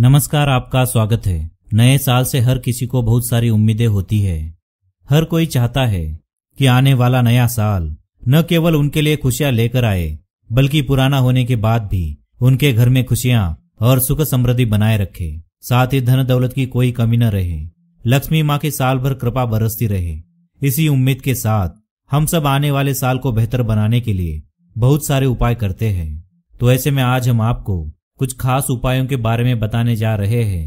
नमस्कार आपका स्वागत है नए साल से हर किसी को बहुत सारी उम्मीदें होती है हर कोई चाहता है कि आने वाला नया साल न केवल उनके लिए खुशियां लेकर आए बल्कि पुराना होने के बाद भी उनके घर में खुशियां और सुख समृद्धि बनाए रखे साथ ही धन दौलत की कोई कमी न रहे लक्ष्मी माँ के साल भर कृपा बरसती रहे इसी उम्मीद के साथ हम सब आने वाले साल को बेहतर बनाने के लिए बहुत सारे उपाय करते हैं तो ऐसे में आज हम आपको कुछ खास उपायों के बारे में बताने जा रहे हैं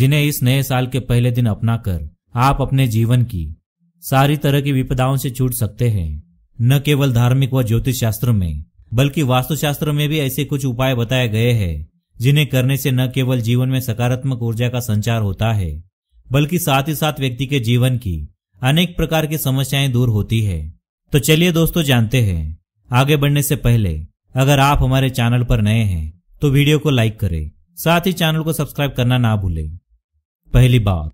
जिन्हें इस नए साल के पहले दिन अपनाकर आप अपने जीवन की सारी तरह की विपदाओं से छूट सकते हैं न केवल धार्मिक व ज्योतिष शास्त्र में बल्कि वास्तुशास्त्र में भी ऐसे कुछ उपाय बताए गए हैं जिन्हें करने से न केवल जीवन में सकारात्मक ऊर्जा का संचार होता है बल्कि साथ ही साथ व्यक्ति के जीवन की अनेक प्रकार की समस्याएं दूर होती है तो चलिए दोस्तों जानते हैं आगे बढ़ने से पहले अगर आप हमारे चैनल पर नए हैं तो वीडियो को लाइक करें साथ ही चैनल को सब्सक्राइब करना ना भूलें पहली बात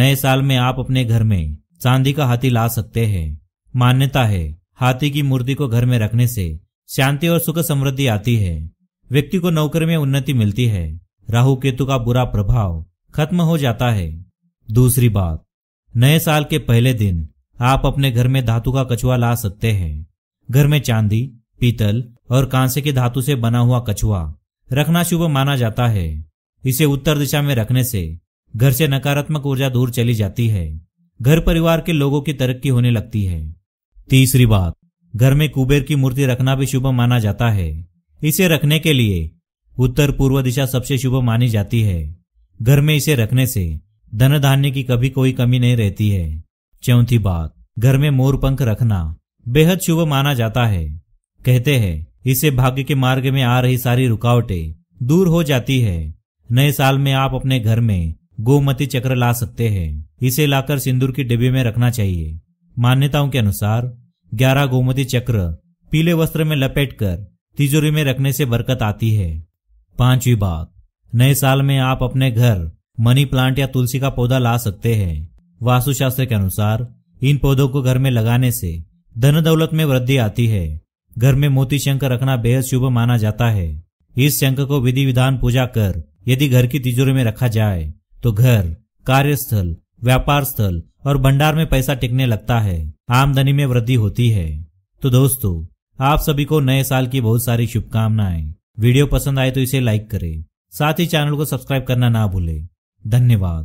नए साल में आप अपने घर में चांदी का हाथी ला सकते हैं मान्यता है हाथी की मूर्ति को घर में रखने से शांति और सुख समृद्धि आती है व्यक्ति को नौकरी में उन्नति मिलती है राहु केतु का बुरा प्रभाव खत्म हो जाता है दूसरी बात नए साल के पहले दिन आप अपने घर में धातु का कछुआ ला सकते हैं घर में चांदी पीतल और कांसे के धातु से बना हुआ कछुआ रखना शुभ माना जाता है इसे उत्तर दिशा में रखने से घर से नकारात्मक ऊर्जा दूर चली जाती है घर परिवार के लोगों की तरक्की होने लगती है तीसरी बात घर में कुबेर की मूर्ति रखना भी शुभ माना जाता है इसे रखने के लिए उत्तर पूर्व दिशा सबसे शुभ मानी जाती है घर में इसे रखने से धन धान्य की कभी कोई कमी नहीं रहती है चौथी बात घर में मोर पंख रखना बेहद शुभ माना जाता है कहते हैं इसे भाग्य के मार्ग में आ रही सारी रुकावटें दूर हो जाती है नए साल में आप अपने घर में गोमती चक्र ला सकते हैं इसे लाकर सिंदूर की डिब्बे में रखना चाहिए मान्यताओं के अनुसार ग्यारह गोमती चक्र पीले वस्त्र में कर तिजोरी में रखने से बरकत आती है पांचवी बात नए साल में आप अपने घर मनी प्लांट या तुलसी का पौधा ला सकते हैं वास्तुशास्त्र के अनुसार इन पौधों को घर में लगाने से धन दौलत में वृद्धि आती है घर में मोती शंख रखना बेहद शुभ माना जाता है इस शंख को विधि विधान पूजा कर यदि घर की तिजोरी में रखा जाए तो घर कार्यस्थल व्यापार स्थल और भंडार में पैसा टिकने लगता है आमदनी में वृद्धि होती है तो दोस्तों आप सभी को नए साल की बहुत सारी शुभकामनाएं वीडियो पसंद आए तो इसे लाइक करें साथ ही चैनल को सब्सक्राइब करना ना भूले धन्यवाद